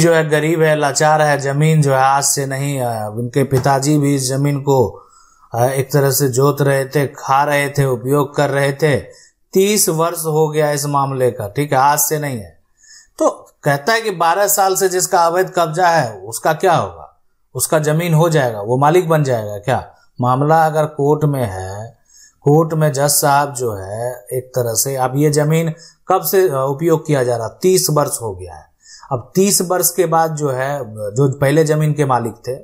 जो है गरीब है लाचार है जमीन जो है आज से नहीं है इनके पिताजी भी इस जमीन को एक तरह से जोत रहे थे खा रहे थे उपयोग कर रहे थे तीस वर्ष हो गया इस मामले का ठीक है आज से नहीं है तो कहता है कि बारह साल से जिसका अवैध कब्जा है उसका क्या होगा उसका जमीन हो जाएगा वो मालिक बन जाएगा क्या मामला अगर कोर्ट में है कोर्ट में जज साहब जो है एक तरह से अब ये जमीन कब से उपयोग किया जा रहा तीस वर्ष हो गया है अब तीस वर्ष के बाद जो है जो पहले जमीन के मालिक थे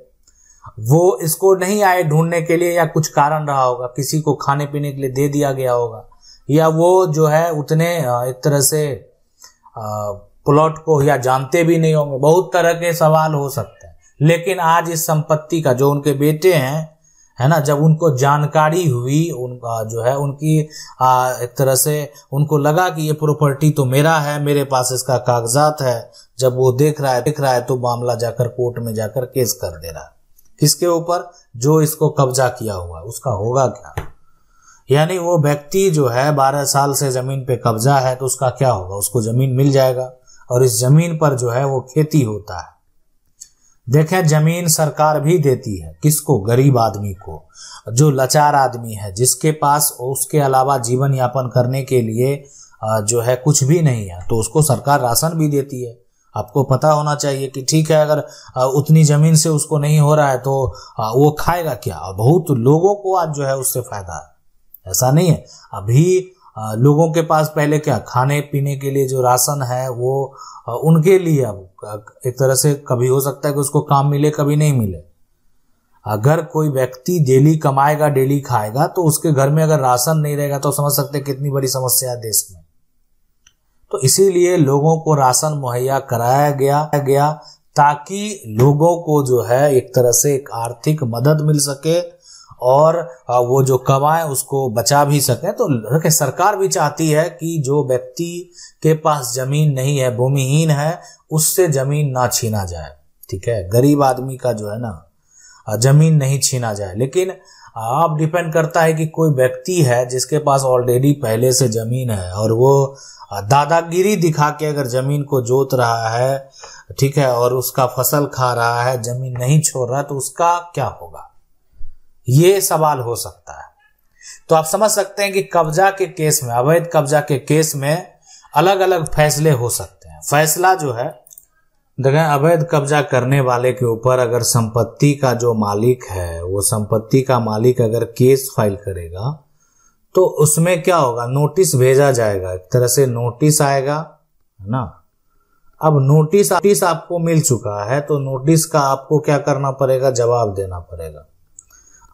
वो इसको नहीं आए ढूंढने के लिए या कुछ कारण रहा होगा किसी को खाने पीने के लिए दे दिया गया होगा या वो जो है उतने एक तरह से प्लॉट को या जानते भी नहीं होंगे बहुत तरह के सवाल हो सकते हैं लेकिन आज इस संपत्ति का जो उनके बेटे हैं है ना जब उनको जानकारी हुई उन जो है उनकी आ, एक तरह से उनको लगा कि ये प्रॉपर्टी तो मेरा है मेरे पास इसका कागजात है जब वो देख रहा है देख रहा है तो मामला जाकर कोर्ट में जाकर केस कर दे रहा है किसके ऊपर जो इसको कब्जा किया हुआ उसका होगा क्या यानी वो व्यक्ति जो है बारह साल से जमीन पे कब्जा है तो उसका क्या होगा उसको जमीन मिल जाएगा और इस जमीन पर जो है वो खेती होता है देखे जमीन सरकार भी देती है किसको गरीब आदमी को जो लाचार आदमी है जिसके पास उसके अलावा जीवन यापन करने के लिए जो है कुछ भी नहीं है तो उसको सरकार राशन भी देती है आपको पता होना चाहिए कि ठीक है अगर उतनी जमीन से उसको नहीं हो रहा है तो वो खाएगा क्या बहुत लोगों को आज जो है उससे फायदा है ऐसा नहीं है अभी लोगों के पास पहले क्या खाने पीने के लिए जो राशन है वो उनके लिए अब एक तरह से कभी हो सकता है कि उसको काम मिले कभी नहीं मिले अगर कोई व्यक्ति डेली कमाएगा डेली खाएगा तो उसके घर में अगर राशन नहीं रहेगा तो समझ सकते कितनी बड़ी समस्या है देश में तो इसीलिए लोगों को राशन मुहैया कराया गया गया ताकि लोगों को जो है एक तरह से एक आर्थिक मदद मिल सके और वो जो कमाए उसको बचा भी सके तो देखिए सरकार भी चाहती है कि जो व्यक्ति के पास जमीन नहीं है भूमिहीन है उससे जमीन ना छीना जाए ठीक है गरीब आदमी का जो है ना जमीन नहीं छीना जाए लेकिन आप डिपेंड करता है कि कोई व्यक्ति है जिसके पास ऑलरेडी पहले से जमीन है और वो दादागिरी दिखा के अगर जमीन को जोत रहा है ठीक है और उसका फसल खा रहा है जमीन नहीं छोड़ रहा है तो उसका क्या होगा ये सवाल हो सकता है तो आप समझ सकते हैं कि कब्जा के केस में अवैध कब्जा के केस में अलग अलग फैसले हो सकते हैं फैसला जो है देखें अवैध कब्जा करने वाले के ऊपर अगर संपत्ति का जो मालिक है वो संपत्ति का मालिक अगर केस फाइल करेगा तो उसमें क्या होगा नोटिस भेजा जाएगा एक तरह से नोटिस आएगा है ना अब नोटिस नोटिस आपको मिल चुका है तो नोटिस का आपको क्या करना पड़ेगा जवाब देना पड़ेगा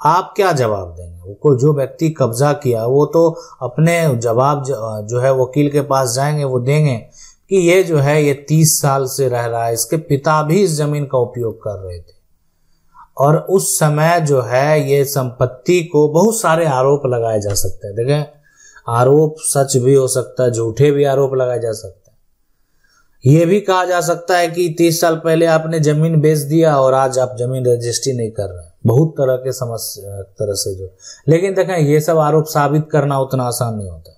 आप क्या जवाब देंगे वो जो व्यक्ति कब्जा किया वो तो अपने जवाब जो है वकील के पास जाएंगे वो देंगे कि ये जो है ये तीस साल से रह रहा है इसके पिता भी इस जमीन का उपयोग कर रहे थे और उस समय जो है ये संपत्ति को बहुत सारे आरोप लगाए जा सकते हैं देखें आरोप सच भी हो सकता है झूठे भी आरोप लगाए जा सकते ये भी कहा जा सकता है कि तीस साल पहले आपने जमीन बेच दिया और आज आप जमीन रजिस्ट्री नहीं कर रहे बहुत तरह के समस्या तरह से जो लेकिन देखें ये सब आरोप साबित करना उतना आसान नहीं होता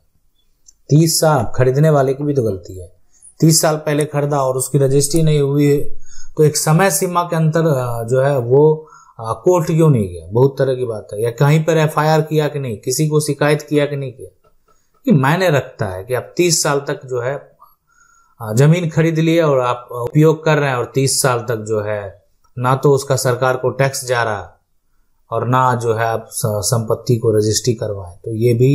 तीस साल खरीदने वाले की भी तो गलती है तीस साल पहले खरीदा और उसकी रजिस्ट्री नहीं हुई तो एक समय सीमा के अंतर जो है वो कोर्ट क्यों नहीं गया बहुत तरह की बात है या कहीं पर एफ किया कि नहीं किसी को शिकायत किया कि नहीं किया कि मायने रखता है कि आप तीस साल तक जो है हाँ, जमीन खरीद लिए और आप उपयोग कर रहे हैं और तीस साल तक जो है ना तो उसका सरकार को टैक्स जा रहा और ना जो है आप संपत्ति को रजिस्ट्री करवाए तो ये भी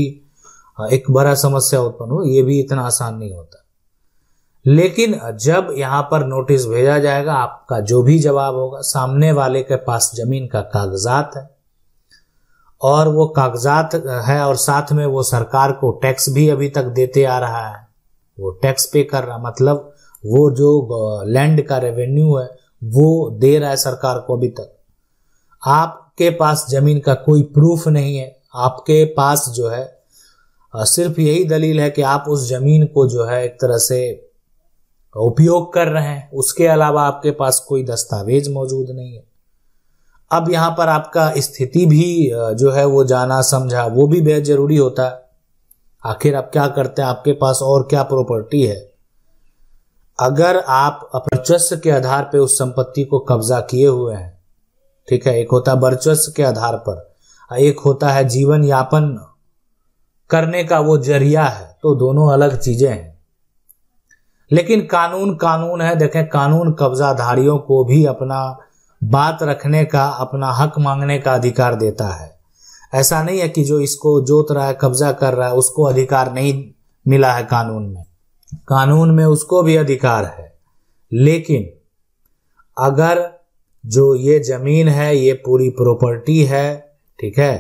हाँ, एक बड़ा समस्या उत्पन्न हो ये भी इतना आसान नहीं होता लेकिन जब यहां पर नोटिस भेजा जाएगा आपका जो भी जवाब होगा सामने वाले के पास जमीन का कागजात है और वो कागजात है और साथ में वो सरकार को टैक्स भी अभी तक देते आ रहा है वो टैक्स पे कर रहा मतलब वो जो लैंड का रेवेन्यू है वो दे रहा है सरकार को अभी तक आपके पास जमीन का कोई प्रूफ नहीं है आपके पास जो है सिर्फ यही दलील है कि आप उस जमीन को जो है एक तरह से उपयोग कर रहे हैं उसके अलावा आपके पास कोई दस्तावेज मौजूद नहीं है अब यहां पर आपका स्थिति भी जो है वो जाना समझा वो भी बेहद जरूरी होता है आखिर आप क्या करते हैं आपके पास और क्या प्रॉपर्टी है अगर आप वर्चस्व के आधार पर उस संपत्ति को कब्जा किए हुए हैं ठीक है एक होता है वर्चस्व के आधार पर एक होता है जीवन यापन करने का वो जरिया है तो दोनों अलग चीजें हैं लेकिन कानून कानून है देखें कानून कब्जाधारियों को भी अपना बात रखने का अपना हक मांगने का अधिकार देता है ऐसा नहीं है कि जो इसको जोत रहा है कब्जा कर रहा है उसको अधिकार नहीं मिला है कानून में कानून में उसको भी अधिकार है लेकिन अगर जो ये जमीन है ये पूरी प्रॉपर्टी है ठीक है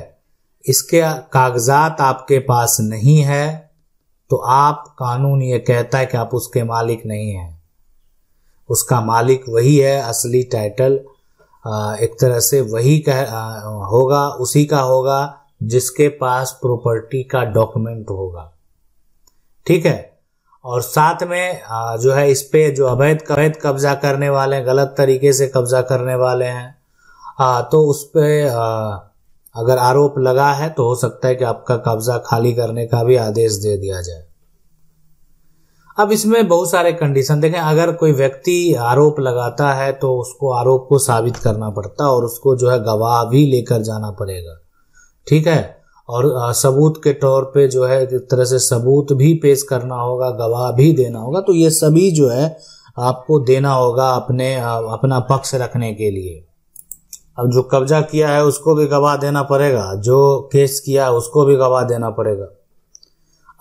इसके कागजात आपके पास नहीं है तो आप कानून ये कहता है कि आप उसके मालिक नहीं हैं उसका मालिक वही है असली टाइटल एक तरह से वही कह होगा उसी का होगा जिसके पास प्रॉपर्टी का डॉक्यूमेंट होगा ठीक है और साथ में जो है इस पे जो अवैध अवैध कब्जा करने वाले हैं गलत तरीके से कब्जा करने वाले हैं तो उस पे अगर आरोप लगा है तो हो सकता है कि आपका कब्जा खाली करने का भी आदेश दे दिया जाए अब इसमें बहुत सारे कंडीशन देखें अगर कोई व्यक्ति आरोप लगाता है तो उसको आरोप को साबित करना पड़ता है और उसको जो है गवाह भी लेकर जाना पड़ेगा ठीक है और सबूत के तौर पे जो है एक तरह से सबूत भी पेश करना होगा गवाह भी देना होगा तो ये सभी जो है आपको देना होगा अपने अपना पक्ष रखने के लिए अब जो कब्जा किया है उसको भी गवाह देना पड़ेगा जो केस किया है उसको भी गवाह देना पड़ेगा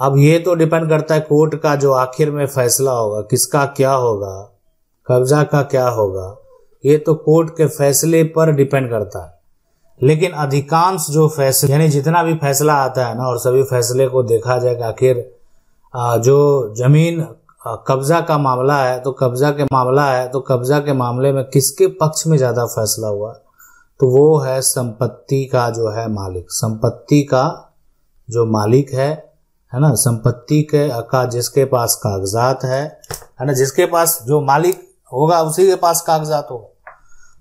अब ये तो डिपेंड करता है कोर्ट का जो आखिर में फैसला होगा किसका क्या होगा कब्जा का क्या होगा ये तो कोर्ट के फैसले पर डिपेंड करता है लेकिन अधिकांश जो फैसले यानी जितना भी फैसला आता है ना और सभी फैसले को देखा जाए कि आखिर जो जमीन कब्जा का मामला है तो कब्जा के मामला है तो कब्जा के मामले में किसके पक्ष में ज़्यादा फैसला हुआ तो वो है संपत्ति का जो है मालिक संपत्ति का जो मालिक है है ना संपत्ति के का जिसके पास कागजात है है ना जिसके पास जो मालिक होगा उसी के पास कागजात होगा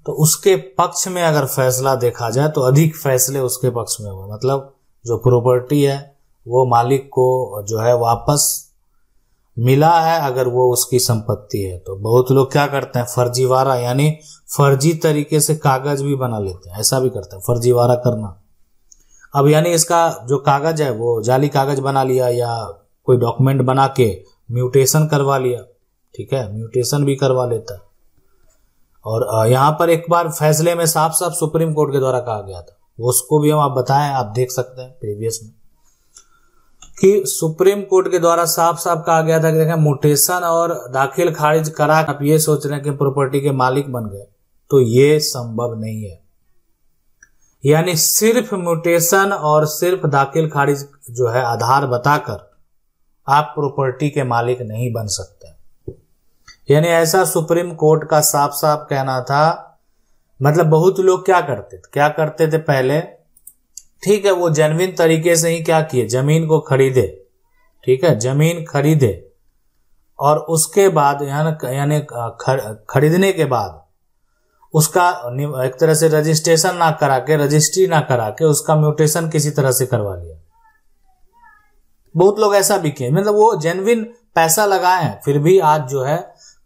तो उसके पक्ष में अगर फैसला देखा जाए तो अधिक फैसले उसके पक्ष में होगा मतलब जो प्रॉपर्टी है वो मालिक को जो है वापस मिला है अगर वो उसकी संपत्ति है तो बहुत लोग क्या करते हैं फर्जीवारा यानी फर्जी तरीके से कागज भी बना लेते हैं ऐसा भी करते हैं फर्जीवारा करना अब यानी इसका जो कागज है वो जाली कागज बना लिया या कोई डॉक्यूमेंट बना के म्यूटेशन करवा लिया ठीक है म्यूटेशन भी करवा लेता और यहां पर एक बार फैसले में साफ साफ सुप्रीम कोर्ट के द्वारा कहा गया था उसको भी हम आप बताएं आप देख सकते हैं प्रीवियस में कि सुप्रीम कोर्ट के द्वारा साफ साफ कहा गया था कि देखें मोटेशन और दाखिल खारिज करा आप ये सोच रहे हैं कि प्रॉपर्टी के मालिक बन गए तो ये संभव नहीं है यानी सिर्फ म्यूटेशन और सिर्फ दाखिल खारिज जो है आधार बताकर आप प्रॉपर्टी के मालिक नहीं बन सकते यानी ऐसा सुप्रीम कोर्ट का साफ साफ कहना था मतलब बहुत लोग क्या करते थे क्या करते थे पहले ठीक है वो जेनविन तरीके से ही क्या किए जमीन को खरीदे ठीक है जमीन खरीदे और उसके बाद यानी यानी खर, खरीदने के बाद उसका एक तरह से रजिस्ट्रेशन ना करा के रजिस्ट्री ना करा के उसका म्यूटेशन किसी तरह से करवा लिया बहुत लोग ऐसा भी किए मतलब वो जेनविन पैसा लगाए हैं फिर भी आज जो है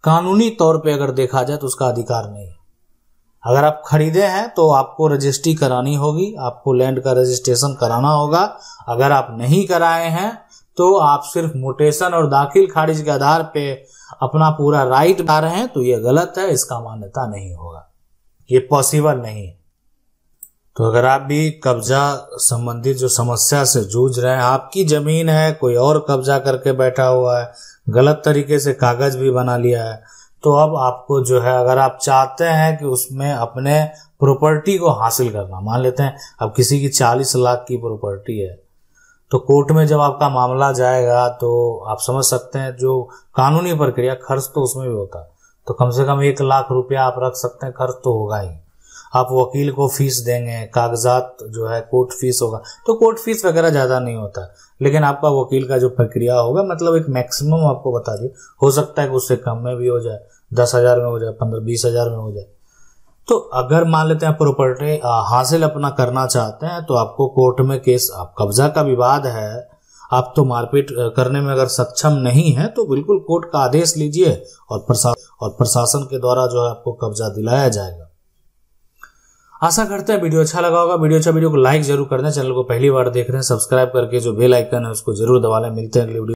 कानूनी तौर पे अगर देखा जाए तो उसका अधिकार नहीं है अगर आप खरीदे हैं तो आपको रजिस्ट्री करानी होगी आपको लैंड का रजिस्ट्रेशन कराना होगा अगर आप नहीं कराए हैं तो आप सिर्फ मोटेशन और दाखिल खारिज के आधार पे अपना पूरा राइट आ रहे हैं तो ये गलत है इसका मान्यता नहीं होगा ये पॉसिबल नहीं है तो अगर आप भी कब्जा संबंधित जो समस्या से जूझ रहे हैं आपकी जमीन है कोई और कब्जा करके बैठा हुआ है गलत तरीके से कागज भी बना लिया है तो अब आपको जो है अगर आप चाहते हैं कि उसमें अपने प्रॉपर्टी को हासिल करना मान लेते हैं अब किसी की चालीस लाख की प्रॉपर्टी है तो कोर्ट में जब आपका मामला जाएगा तो आप समझ सकते हैं जो कानूनी प्रक्रिया खर्च तो उसमें भी होता है तो कम से कम एक लाख रुपया आप रख सकते हैं खर्च तो होगा ही आप वकील को फीस देंगे कागजात जो है कोर्ट फीस होगा तो कोर्ट फीस वगैरह ज़्यादा नहीं होता लेकिन आपका वकील का जो प्रक्रिया होगा मतलब एक मैक्सिमम आपको बता दिए हो सकता है कि उससे कम में भी हो जाए दस हज़ार में हो जाए पंद्रह बीस हज़ार में हो जाए तो अगर मान लेते हैं प्रॉपर्टी हासिल अपना करना चाहते हैं तो आपको कोर्ट में केस आप कब्जा का विवाद है आप तो मारपीट करने में अगर सक्षम नहीं है तो बिल्कुल कोर्ट का आदेश लीजिए और प्रशासन और प्रशासन के द्वारा जो है आपको कब्जा दिलाया जाएगा आशा करते हैं वीडियो अच्छा लगा होगा वीडियो अच्छा वीडियो को लाइक जरूर कर दें चैनल को पहली बार देख रहे हैं सब्सक्राइब करके जो बेल आइकन है उसको जरूर दबा लें मिलते हैं अगले वीडियो